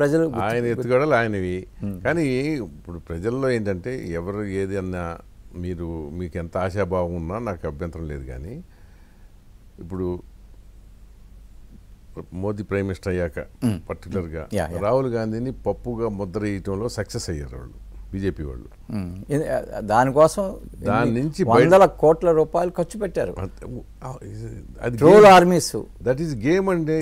ప్రజలు ఆయన ఎత్తుగడలు ఆయనవి కానీ ఇప్పుడు ప్రజల్లో ఏంటంటే ఎవరు ఏది అన్నా మీరు మీకు ఎంత ఆశాభావం ఉన్నా నాకు అభ్యంతరం లేదు కానీ ఇప్పుడు మోదీ ప్రైమ్ మినిస్టర్ అయ్యాక పర్టికులర్గా రాహుల్ గాంధీని పప్పుగా ముద్ర వేయటంలో సక్సెస్ అయ్యారు వాళ్ళు బీజేపీ వాళ్ళు దానికోసం దాని నుంచి వందల కోట్ల రూపాయలు ఖర్చు పెట్టారు troll armies that is game అండి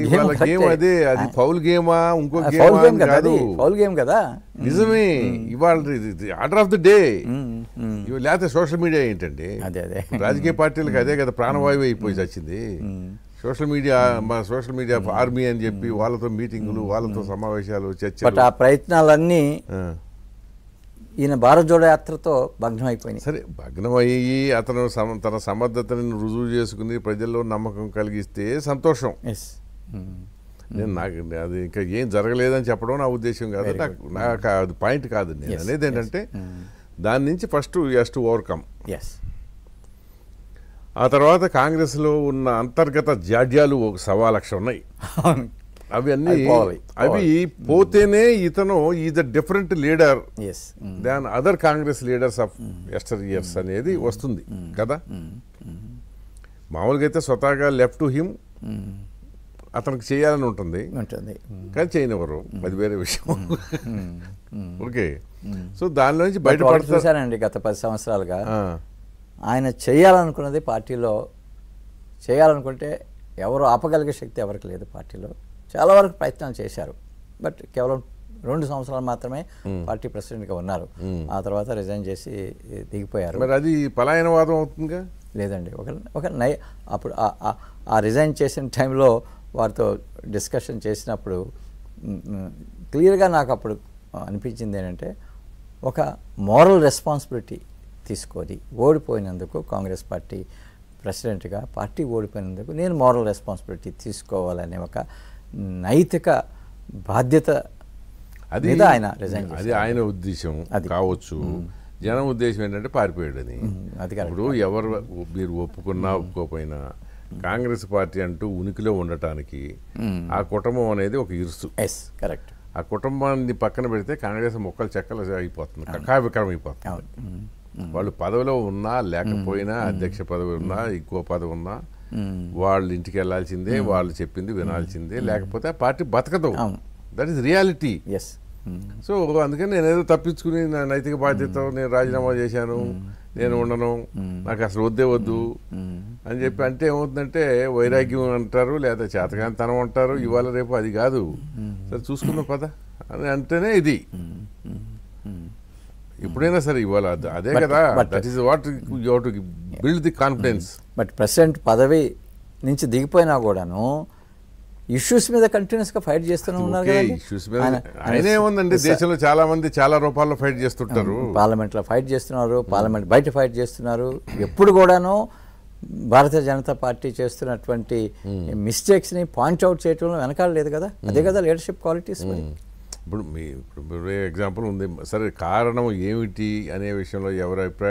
గేమ్ అదే అది ఫౌల్ గేమా ఇంకో గేమ్ కాదు ఫౌల్ గేమ్ కదా నిజమే ఇవాళ ఆర్డర్ ఆఫ్ ది డే లేకపోతే సోషల్ మీడియా ఏంటండి అదే అదే రాజకీయ పార్టీలకు అదే కదా ప్రాణవాయువు అయిపోయి వచ్చింది సోషల్ మీడియా మా సోషల్ మీడియా ఆర్మీ అని చెప్పి వాళ్ళతో మీటింగులు వాళ్ళతో సమావేశాలు చర్చ ఆ ప్రయత్నాలన్నీ ఈయన భారత్ జోడో యాత్రతో అయిపోయింది సరే భగ్నమయ్యి అతను తన సమర్థతను రుజువు చేసుకుని ప్రజల్లో నమ్మకం కలిగిస్తే సంతోషం ఎస్ నేను నాకు అది ఇంకా ఏం జరగలేదని చెప్పడం నా ఉద్దేశం కాదు నాకు నాకు అది పాయింట్ కాదు నేను అనేది ఏంటంటే hmm. దాని నుంచి first yes to overcome yes ఆ తర్వాత కాంగ్రెస్లో ఉన్న అంతర్గత జాడ్యాలు ఒక సవా లక్ష ఉన్నాయి అవన్నీ అవి పోతేనే ఇతను is a different leader mm. Than other Congress leaders of yesteryears mm. అనేది mm. వస్తుంది కదా మామూలుగా అయితే స్వతహాగా లెఫ్ట్ టు హిమ్ అతనికి చేయాలని ఉంటుంది కానీ చేయనివ్వరు అది వేరే విషయం ఓకే సో దానిలోంచి నుంచి బయటపడుతుంది గత పది సంవత్సరాలుగా ఆయన చేయాలనుకున్నది పార్టీలో చేయాలనుకుంటే ఎవరు ఆపగలిగే శక్తి ఎవరికి లేదు పార్టీలో చాలా వరకు ప్రయత్నాలు చేశారు బట్ కేవలం రెండు సంవత్సరాలు మాత్రమే పార్టీ ప్రెసిడెంట్గా ఉన్నారు ఆ తర్వాత రిజైన్ చేసి దిగిపోయారు మరి అది పలాయనవాదం అవుతుందిగా లేదండి ఒక ఒక నై అప్పుడు ఆ రిజైన్ చేసిన టైంలో వారితో డిస్కషన్ చేసినప్పుడు క్లియర్గా నాకు అప్పుడు అనిపించింది ఏంటంటే ఒక మోరల్ రెస్పాన్సిబిలిటీ తీసుకొని ఓడిపోయినందుకు కాంగ్రెస్ పార్టీ ప్రెసిడెంట్గా పార్టీ ఓడిపోయినందుకు నేను మోరల్ రెస్పాన్సిబిలిటీ తీసుకోవాలనే ఒక నైతిక బాధ్యత అది ఆయన అది ఆయన ఉద్దేశం కావచ్చు జనం ఉద్దేశం ఏంటంటే పారిపోయాడని ఇప్పుడు ఎవరు మీరు ఒప్పుకున్నా ఒప్పుకోపోయినా కాంగ్రెస్ పార్టీ అంటూ ఉనికిలో ఉండటానికి ఆ కుటుంబం అనేది ఒక ఇరుసు ఎస్ కరెక్ట్ ఆ కుటుంబాన్ని పక్కన పెడితే కాంగ్రెస్ మొక్కలు చెక్కలు అయిపోతుంది కకావికరం అయిపోతుంది వాళ్ళు పదవిలో ఉన్నా లేకపోయినా అధ్యక్ష పదవి ఉన్నా ఇంకో పదవి ఉన్నా వాళ్ళ ఇంటికి వెళ్లాల్సిందే వాళ్ళు చెప్పింది వినాల్సిందే లేకపోతే ఆ పార్టీ బతకదు that is reality yes so అందుకని నేను ఏదో తప్పించుకుని నా నైతిక బాధ్యత నేను రాజీనామా చేశాను నేను ఉండను నాకు అసలు వద్దే వద్దు అని చెప్పి అంటే ఏమవుతుందంటే వైరాగ్యం అంటారు లేదా చేతకాంతనం అంటారు ఇవాళ రేపు అది కాదు సరే చూసుకున్నాం పద అని అంటేనే ఇది ఇప్పుడైనా సరే ఇవాళ అదే కదా that is what you to build the confidence but president పదవి నుంచి దిగిపోయినా కూడాను ఇష్యూస్ మీద కంటిన్యూస్ గా ఫైట్ చేస్తూనే ఉన్నారు కదా ఇష్యూస్ మీద ఆయనే ఉందండి దేశంలో చాలా మంది చాలా రూపాల్లో ఫైట్ చేస్తుంటారు mm-hmm. పార్లమెంట్ లో ఫైట్ చేస్తున్నారు పార్లమెంట్ బయట ఫైట్ చేస్తున్నారు ఎప్పుడు కూడాను భారతీయ జనతా పార్టీ చేస్తున్నటువంటి మిస్టేక్స్ mm. ని పాయింట్ అవుట్ చేయటంలో వెనకాల లేదు కదా mm. అదే కదా లీడర్షిప్ క్వాలిటీస్ mm. ఇప్పుడు మీ ఇప్పుడు ఎగ్జాంపుల్ ఉంది సరే కారణం ఏమిటి అనే విషయంలో ఎవరి అభిప్రాయం